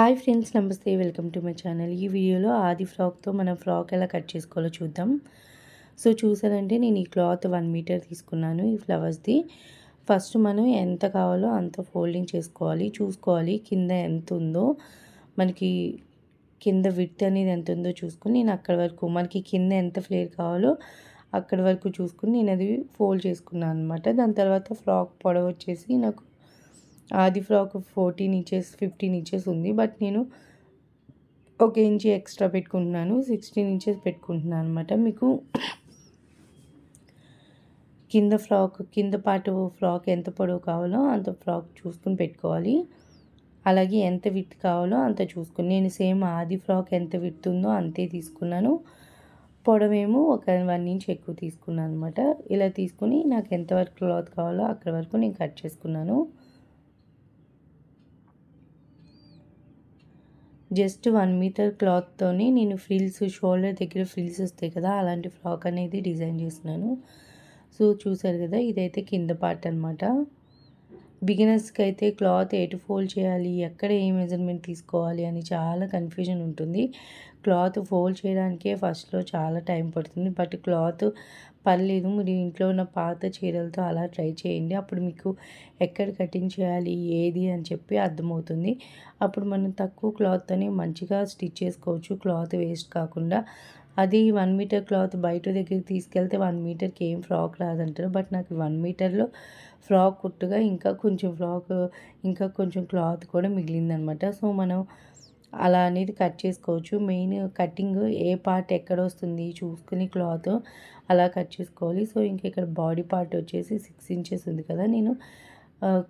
hi friends నమస్తే welcome to my channel ఈ వీడియోలో ఆది ఫ్రాక్తో మనం ఫ్రాక్ ఎలా కట్ చేసుకోవాలో చూద్దాం సో చూసారంటే నేను ఈ క్లాత్ వన్ మీటర్ తీసుకున్నాను ఈ ఫ్లవర్స్ది ఫస్ట్ మనం ఎంత కావాలో అంత ఫోల్డింగ్ చేసుకోవాలి చూసుకోవాలి కింద ఎంత ఉందో మనకి కింద విత్ అనేది ఎంత ఉందో చూసుకుని నేను అక్కడ వరకు మనకి కింద ఎంత ఫ్లేర్ కావాలో అక్కడ వరకు చూసుకుని నేను అది ఫోల్డ్ చేసుకున్నాను అనమాట దాని తర్వాత ఫ్రాక్ పొడవ వచ్చేసి నాకు అది frock fourteen inches fifteen inches ఉంది బట్ నేను ఒక ఇంచి ఎక్స్ట్రా పెట్టుకుంటున్నాను సిక్స్టీన్ ఇంచెస్ పెట్టుకుంటున్నాను అనమాట మీకు కింద ఫ్రాక్ కింద పాటు ఫ్రాక్ ఎంత పొడవు కావాలో అంత ఫ్రాక్ చూసుకుని పెట్టుకోవాలి అలాగే ఎంత విత్ కావాలో అంత చూసుకుని నేను సేమ్ ఆది ఫ్రాక్ ఎంత విత్ ఉందో అంతే తీసుకున్నాను పొడవేమో ఒక వన్ ఇంచ్ ఎక్కువ తీసుకున్నాను అనమాట ఇలా తీసుకుని నాకు ఎంతవరకు క్లాత్ కావాలో అక్కడి వరకు నేను కట్ చేసుకున్నాను జస్ట్ వన్ మీటర్ క్లాత్తోని నేను ఫ్రిల్స్ షోల్డర్ దగ్గర ఫ్రిల్స్ వస్తాయి కదా అలాంటి ఫ్రాక్ అనేది డిజైన్ చేసినాను సో చూసారు కదా ఇదైతే కింద పార్ట్ అనమాట బిగినర్స్కి అయితే క్లాత్ ఎటు ఫోల్డ్ చేయాలి ఎక్కడ ఏ మెజర్మెంట్ తీసుకోవాలి అని చాలా కన్ఫ్యూజన్ ఉంటుంది క్లాత్ ఫోల్డ్ చేయడానికే ఫస్ట్లో చాలా టైం పడుతుంది బట్ క్లాత్ పర్లేదు మీరు ఇంట్లో ఉన్న పాత చీరలతో అలా ట్రై చేయండి అప్పుడు మీకు ఎక్కడ కటింగ్ చేయాలి ఏది అని చెప్పి అర్థమవుతుంది అప్పుడు మనం తక్కువ క్లాత్తోనే మంచిగా స్టిచ్ చేసుకోవచ్చు క్లాత్ వేస్ట్ కాకుండా అది వన్ మీటర్ క్లాత్ బయట దగ్గరికి తీసుకెళ్తే వన్ మీటర్కి ఏం ఫ్రాక్ రాదంటారు బట్ నాకు వన్ మీటర్లో ఫ్రాక్ కుట్టుగా ఇంకా కొంచెం ఫ్రాక్ ఇంకా కొంచెం క్లాత్ కూడా మిగిలిందనమాట సో మనం అలా అనేది కట్ చేసుకోవచ్చు మెయిన్ కటింగ్ ఏ పార్ట్ ఎక్కడ వస్తుంది చూసుకుని క్లాత్ అలా కట్ చేసుకోవాలి సో ఇంక ఇక్కడ బాడీ పార్ట్ వచ్చేసి సిక్స్ ఇంచెస్ ఉంది కదా నేను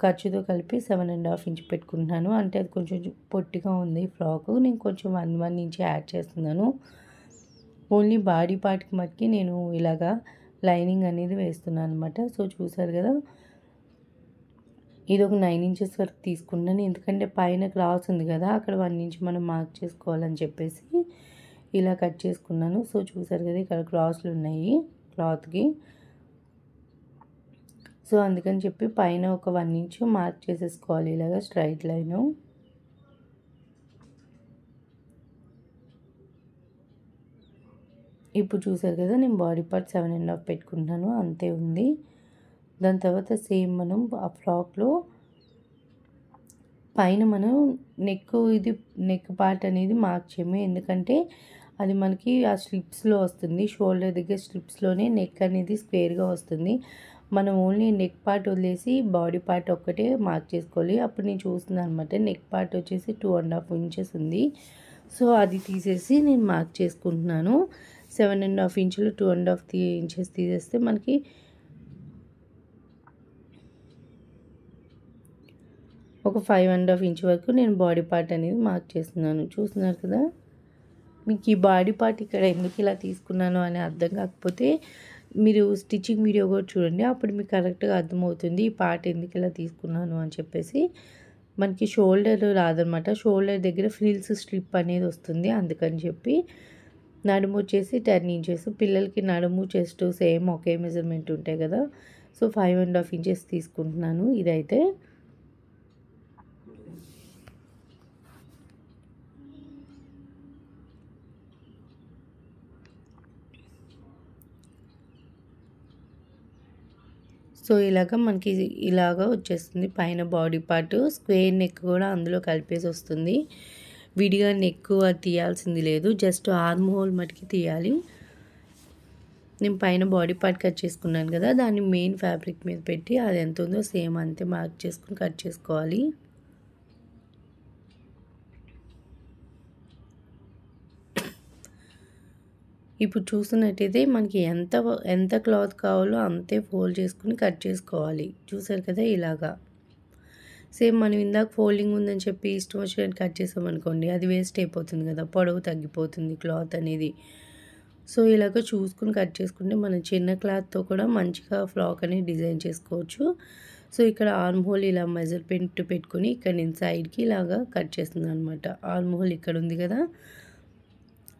ఖర్చుతో కలిపి సెవెన్ అండ్ హాఫ్ ఇంచ్ పెట్టుకుంటున్నాను అంటే అది కొంచెం పొట్టిగా ఉంది ఫ్రాక్ నేను కొంచెం వన్ వన్ ఇంచ్ యాడ్ చేస్తున్నాను ఓన్లీ బాడీ పార్ట్కి మట్టికి నేను ఇలాగా లైనింగ్ అనేది వేస్తున్నాను అనమాట సో చూసారు కదా ఇది ఒక నైన్ ఇంచెస్ వరకు తీసుకున్నాను ఎందుకంటే పైన క్లాస్ ఉంది కదా అక్కడ వన్ ఇంచ్ మనం మార్క్ చేసుకోవాలని చెప్పేసి ఇలా కట్ చేసుకున్నాను సో చూసారు కదా ఇక్కడ క్లాస్లు ఉన్నాయి క్లాత్కి సో అందుకని చెప్పి పైన ఒక వన్ ఇంచ్ మార్క్ చేసేసుకోవాలి ఇలాగా స్ట్రైట్ లైను ఇప్పుడు చూసారు కదా నేను body part seven and half పెట్టుకుంటున్నాను అంతే ఉంది దాని తర్వాత సేమ్ మనం ఆ ఫ్రాక్లో పైన మనం నెక్ ఇది నెక్ పార్ట్ అనేది మార్క్ చేయము ఎందుకంటే అది మనకి ఆ స్లిప్స్లో వస్తుంది షోల్డర్ దగ్గర స్లిప్స్లోనే నెక్ అనేది స్క్వేర్గా వస్తుంది మనం ఓన్లీ నెక్ పార్ట్ వదిలేసి బాడీ పార్ట్ ఒక్కటే మార్క్ చేసుకోవాలి అప్పుడు నేను చూస్తున్నాను అనమాట నెక్ పార్ట్ వచ్చేసి టూ అండ్ హాఫ్ ఇంచెస్ ఉంది సో అది తీసేసి నేను మార్క్ చేసుకుంటున్నాను సెవెన్ అండ్ హాఫ్ ఇంచులు టూ అండ్ హాఫ్ ఇంచెస్ తీసేస్తే మనకి ఒక ఫైవ్ అండ్ హాఫ్ ఇంచ్ వరకు నేను బాడీ పార్ట్ అనేది మార్క్ చేస్తున్నాను చూస్తున్నారు కదా మీకు ఈ బాడీ పార్ట్ ఇక్కడ ఎందుకు ఇలా తీసుకున్నాను అని అర్థం కాకపోతే మీరు స్టిచ్చింగ్ వీడియో కూడా చూడండి అప్పుడు మీకు కరెక్ట్గా అర్థమవుతుంది ఈ పార్ట్ ఎందుకు ఇలా తీసుకున్నాను అని చెప్పేసి మనకి షోల్డర్ రాదనమాట షోల్డర్ దగ్గర ఫ్రిల్స్ స్ట్రిప్ అనేది వస్తుంది అందుకని చెప్పి నడుము వచ్చేసి టెన్ ఇంచెస్ పిల్లలకి నడుము చెస్ట్ సేమ్ ఒకే మెజర్మెంట్ ఉంటాయి కదా so five and half inches తీసుకుంటున్నాను ఇదైతే సో ఇలాగ మనకి ఇలాగ వచ్చేస్తుంది పైన బాడీ పార్ట్ స్క్వేర్ నెక్ కూడా అందులో కలిపేసి వస్తుంది విడిగా నెక్ తీయాల్సింది లేదు జస్ట్ ఆర్మ్ హోల్ మటుకి తీయాలి నేను పైన బాడీ పార్ట్ కట్ చేసుకున్నాను కదా దాన్ని మెయిన్ ఫ్యాబ్రిక్ మీద పెట్టి అది ఎంత ఉందో సేమ్ అంతే మార్క్ చేసుకుని కట్ చేసుకోవాలి ఇప్పుడు చూస్తున్నట్టయితే మనకి ఎంత ఎంత క్లాత్ కావాలో అంతే ఫోల్డ్ చేసుకుని కట్ చేసుకోవాలి చూసారు కదా ఇలాగా సేమ్ మనం ఇందాక ఫోల్డింగ్ ఉందని చెప్పి ఇష్టం వచ్చినట్టు కట్ చేసామనుకోండి అది వేస్ట్ అయిపోతుంది కదా పొడవు తగ్గిపోతుంది క్లాత్ అనేది సో ఇలాగ చూసుకుని కట్ చేసుకుంటే మనం చిన్న క్లాత్తో కూడా మంచిగా ఫ్లాక్ అనేది డిజైన్ చేసుకోవచ్చు సో ఇక్కడ ఆర్మ్ హోల్ ఇలా మెజర్మెంట్ పెట్టుకుని ఇక్కడ నేను సైడ్కి ఇలాగా కట్ చేస్తున్నాను అనమాట ఆర్మ్ హోల్ ఇక్కడ ఉంది కదా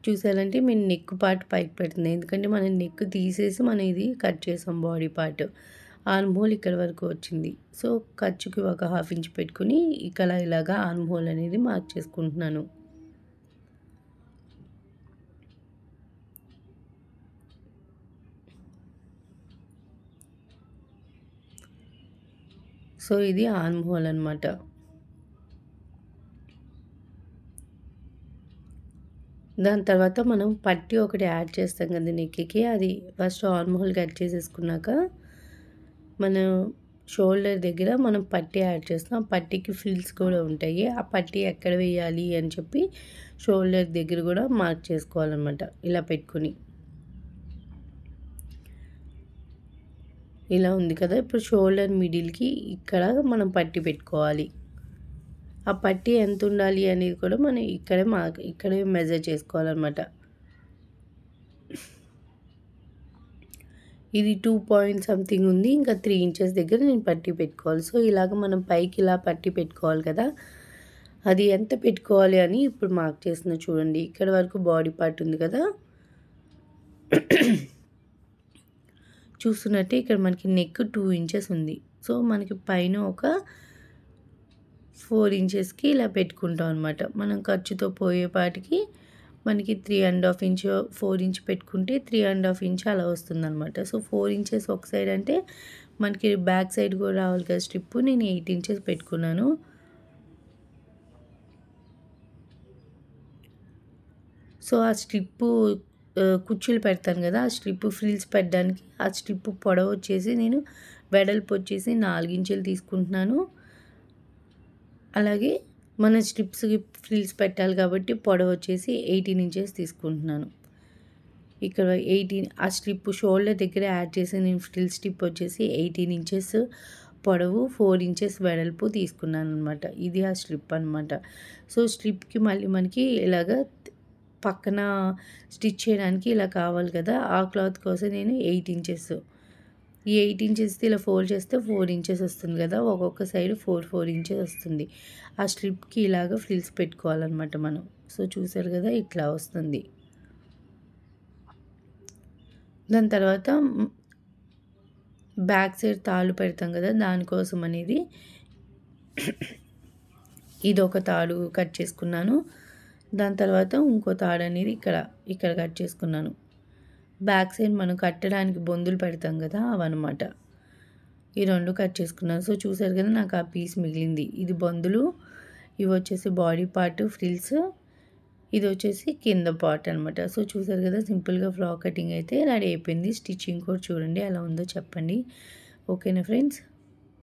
చూసారంటే మేము నెక్ పార్ట్ పైకి పెడుతుంది ఎందుకంటే మనం నెక్ తీసేసి మనం ఇది కట్ చేసాం బాడీ పార్ట్ ఆన్మోల్ హోల్ ఇక్కడ వరకు వచ్చింది సో ఖర్చుకి ఒక హాఫ్ ఇంచ్ పెట్టుకుని ఇక్కడ ఇలాగా ఆన్మోల్ హోల్ అనేది మార్క్ చేసుకుంటున్నాను సో ఇది ఆన్మోల్ హోల్ అనమాట దాని తర్వాత మనం పట్టి ఒకటి యాడ్ చేస్తాం కదా నెక్కి అది ఫస్ట్ ఆర్మోల్ కట్ చేసేసుకున్నాక మనం షోల్డర్ దగ్గర మనం పట్టి యాడ్ చేస్తాం పట్టీకి ఫిల్స్ కూడా ఉంటాయి ఆ పట్టీ ఎక్కడ వేయాలి అని చెప్పి షోల్డర్ దగ్గర కూడా మార్క్ చేసుకోవాలన్నమాట ఇలా పెట్టుకుని ఇలా ఉంది కదా ఇప్పుడు షోల్డర్ మిడిల్కి ఇక్కడ మనం పట్టి పెట్టుకోవాలి ఆ పట్టీ ఎంత ఉండాలి అనేది కూడా మనం ఇక్కడే మా ఇక్కడే మెజర్ చేసుకోవాలన్నమాట ఇది టూ పాయింట్ సంథింగ్ ఉంది ఇంకా త్రీ ఇంచెస్ దగ్గర నేను పట్టి పెట్టుకోవాలి సో ఇలాగ మనం పైకి ఇలా పట్టి పెట్టుకోవాలి కదా అది ఎంత పెట్టుకోవాలి అని ఇప్పుడు మార్క్ చేసిన చూడండి ఇక్కడ వరకు బాడీ పార్ట్ ఉంది కదా చూస్తున్నట్టే ఇక్కడ మనకి నెక్ టూ ఇంచెస్ ఉంది సో మనకి పైన ఒక ఫోర్ ఇంచెస్కి ఇలా పెట్టుకుంటాం అనమాట మనం ఖర్చుతో పోయేపాటికి మనకి three and half inch four inch పెట్టుకుంటే త్రీ అండ్ హాఫ్ ఇంచ్ అలా అనమాట సో ఫోర్ ఇంచెస్ ఒక సైడ్ అంటే మనకి బ్యాక్ సైడ్ కూడా రావాలి కదా స్ట్రిప్ నేను ఎయిట్ ఇంచెస్ పెట్టుకున్నాను సో ఆ స్ట్రిప్పు కుర్చీలు పెడతాను కదా ఆ స్ట్రిప్ ఫ్రిల్స్ పెట్టడానికి ఆ స్ట్రిప్ పొడవ వచ్చేసి నేను వెడల్పు వచ్చేసి నాలుగించెలు తీసుకుంటున్నాను అలాగే మన స్ట్రిప్స్ ఫ్రిల్స్ పెట్టాలి కాబట్టి పొడవు వచ్చేసి ఎయిటీన్ ఇంచెస్ తీసుకుంటున్నాను ఇక్కడ ఎయిటీన్ ఆ స్ట్రిప్ షోల్డర్ దగ్గర యాడ్ చేసి నేను ఫ్రిల్ స్ట్రిప్ వచ్చేసి ఎయిటీన్ ఇంచెస్ పొడవు ఫోర్ ఇంచెస్ వెడల్పు తీసుకున్నాను అనమాట ఇది ఆ స్ట్రిప్ అనమాట సో స్ట్రిప్కి మళ్ళీ మనకి ఇలాగ పక్కన స్టిచ్ చేయడానికి ఇలా కావాలి కదా ఆ క్లాత్ కోసం నేను ఎయిట్ ఇంచెస్ ఈ ఎయిట్ ఇంచెస్ ఇలా ఫోల్డ్ చేస్తే ఫోర్ ఇంచెస్ వస్తుంది కదా ఒక్కొక్క సైడ్ ఫోర్ ఫోర్ ఇంచెస్ వస్తుంది ఆ స్ట్రిప్కి ఇలాగ ఫ్రిల్స్ పెట్టుకోవాలన్నమాట మనం సో చూసారు కదా ఇట్లా వస్తుంది దాని తర్వాత బ్యాక్ సైడ్ తాళ్ళు పెడతాం కదా దానికోసం అనేది ఇది ఒక తాడు కట్ చేసుకున్నాను దాని తర్వాత ఇంకో తాడు అనేది ఇక్కడ ఇక్కడ కట్ చేసుకున్నాను బ్యాక్ సైడ్ మనం కట్టడానికి బొందులు పెడతాం కదా అవన్నమాట ఈ రెండు కట్ చేసుకున్నాను సో చూసారు కదా నాకు ఆ పీస్ మిగిలింది ఇది బొందులు ఇవి వచ్చేసి బాడీ పార్ట్ ఫ్రిల్స్ ఇది వచ్చేసి కింద పార్ట్ అనమాట సో చూసారు కదా సింపుల్గా ఫ్రాక్ కటింగ్ అయితే రెడీ అయిపోయింది స్టిచ్చింగ్ కూడా చూడండి ఎలా ఉందో చెప్పండి ఓకేనా ఫ్రెండ్స్